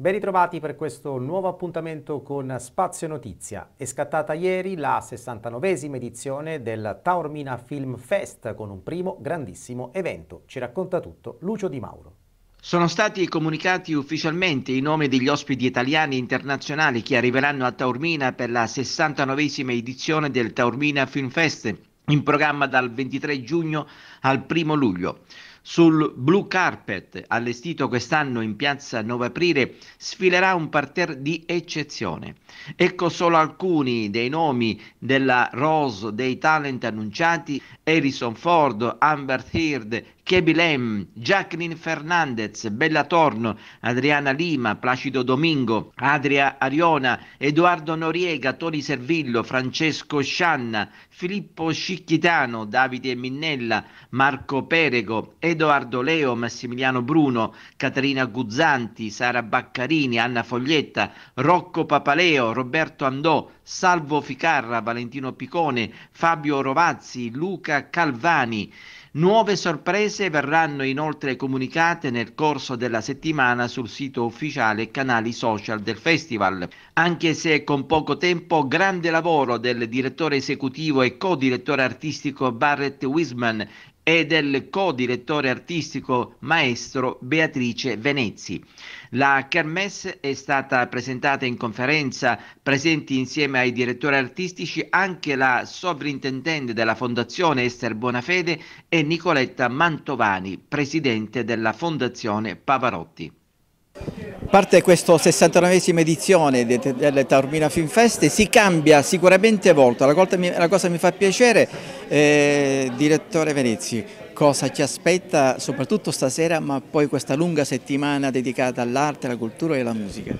Ben ritrovati per questo nuovo appuntamento con Spazio Notizia. È scattata ieri la 69esima edizione del Taormina Film Fest con un primo grandissimo evento. Ci racconta tutto Lucio Di Mauro. Sono stati comunicati ufficialmente i nomi degli ospiti italiani e internazionali che arriveranno a Taormina per la 69esima edizione del Taormina Film Fest, in programma dal 23 giugno al 1 luglio. Sul blue carpet, allestito quest'anno in piazza 9 aprile, sfilerà un parterre di eccezione. Ecco solo alcuni dei nomi della Rose dei talent annunciati, Harrison Ford, Amber Heard, Kebi Lem, Jacqueline Fernandez, Bella Torno, Adriana Lima, Placido Domingo, Adria Ariona, Edoardo Noriega, Toni Servillo, Francesco Scianna, Filippo Scicchitano, Davide Minnella, Marco Perego, Edoardo Leo, Massimiliano Bruno, Caterina Guzzanti, Sara Baccarini, Anna Foglietta, Rocco Papaleo, Roberto Andò, Salvo Ficarra, Valentino Piccone, Fabio Rovazzi, Luca Calvani. Nuove sorprese verranno inoltre comunicate nel corso della settimana sul sito ufficiale e canali social del festival. Anche se con poco tempo, grande lavoro del direttore esecutivo e co-direttore artistico Barrett Wisman e del co-direttore artistico maestro Beatrice Venezzi. La Kermesse è stata presentata in conferenza, presenti insieme ai direttori artistici anche la sovrintendente della Fondazione Ester Bonafede e Nicoletta Mantovani, presidente della Fondazione Pavarotti parte questa 69esima edizione del Taormina Film Fest si cambia sicuramente volto, la, la cosa mi fa piacere, eh, direttore Venezzi, cosa ci aspetta soprattutto stasera ma poi questa lunga settimana dedicata all'arte, alla cultura e alla musica?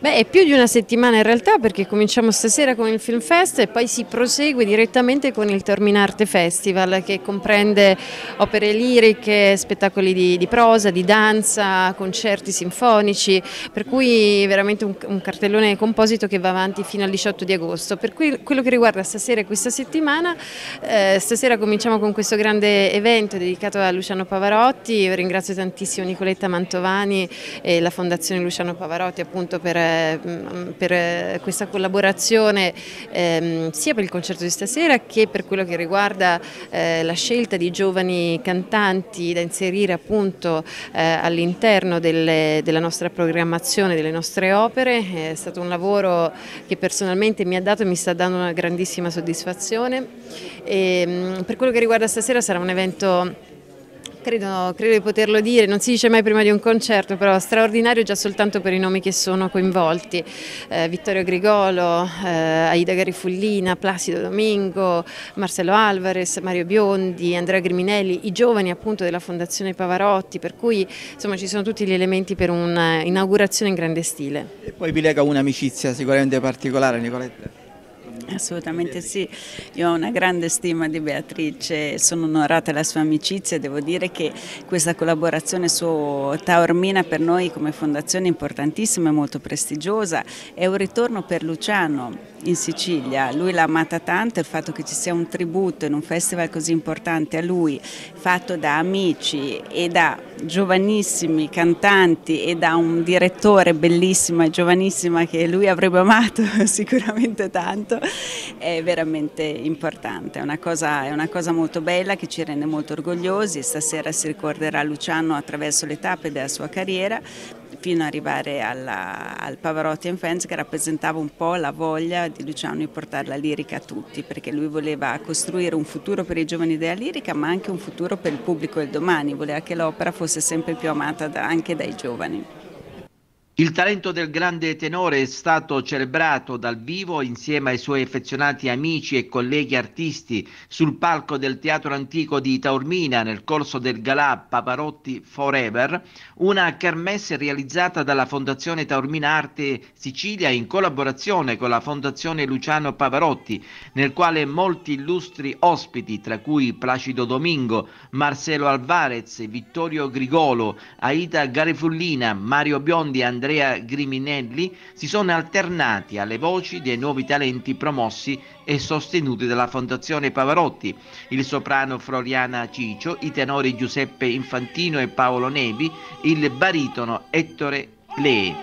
Beh, è più di una settimana in realtà perché cominciamo stasera con il Film Fest e poi si prosegue direttamente con il Terminarte Festival che comprende opere liriche, spettacoli di, di prosa, di danza, concerti sinfonici, per cui veramente un, un, cartellone composito che va avanti fino al 18 di agosto. Per cui quello che riguarda stasera e questa settimana, eh, stasera cominciamo con questo grande evento dedicato a Luciano Pavarotti, io ringrazio tantissimo Nicoletta Mantovani e la Fondazione Luciano Pavarotti appunto per Ehm, per eh, questa collaborazione ehm, sia per il concerto di stasera che per quello che riguarda eh, la scelta di giovani cantanti da inserire appunto eh, all'interno della nostra programmazione, delle nostre opere. È stato un lavoro che personalmente mi ha dato e mi sta dando una grandissima soddisfazione. E, ehm, per quello che riguarda stasera sarà un evento Credo, credo, di poterlo dire, non si dice mai prima di un concerto, però straordinario già soltanto per i nomi che sono coinvolti, eh, Vittorio Grigolo, eh, Aida Garifullina, Placido Domingo, Marcello Alvarez, Mario Biondi, Andrea Griminelli, i giovani appunto della Fondazione Pavarotti, per cui insomma ci sono tutti gli elementi per un'inaugurazione eh, in grande stile. E poi vi lega un'amicizia sicuramente particolare Nicoletta. Assolutamente sì, io ho una grande stima di Beatrice, sono onorata della sua amicizia e devo dire che questa collaborazione su Taormina per noi come fondazione è importantissima e molto prestigiosa, è un ritorno per Luciano in Sicilia, lui l'ha amata tanto, il fatto che ci sia un tributo in un festival così importante a lui, fatto da amici e da giovanissimi cantanti e da un direttore bellissima e giovanissima che lui avrebbe amato sicuramente tanto, è veramente importante, è una, cosa, è una cosa molto bella che ci rende molto orgogliosi, stasera si ricorderà Luciano attraverso le tappe della sua carriera, fino ad arrivare alla, al Pavarotti and Friends che rappresentava un po' la voglia di Luciano di portare la lirica a tutti, perché lui voleva costruire un futuro per i giovani della lirica, ma anche un futuro per il pubblico del domani, voleva che l'opera fosse sempre più amata da, anche dai giovani. Il talento del grande tenore è stato celebrato dal vivo insieme ai suoi affezionati amici e colleghi artisti sul palco del Teatro Antico di Taormina nel corso del galà Pavarotti Forever, una kermesse realizzata dalla Fondazione Taormina Arte Sicilia in collaborazione con la Fondazione Luciano Pavarotti, nel quale molti illustri ospiti, tra cui Placido Domingo, Marcelo Alvarez, Vittorio Grigolo, Aita Garefullina, Mario Biondi, Andrea Andrea Griminelli si sono alternati alle voci dei nuovi talenti promossi e sostenuti dalla Fondazione Pavarotti, il soprano Floriana Ciccio, i tenori Giuseppe Infantino e Paolo Nevi, il baritono Ettore Lee.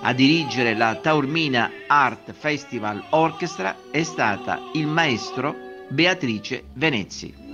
A dirigere la Taormina Art Festival Orchestra è stata il maestro Beatrice Venezi.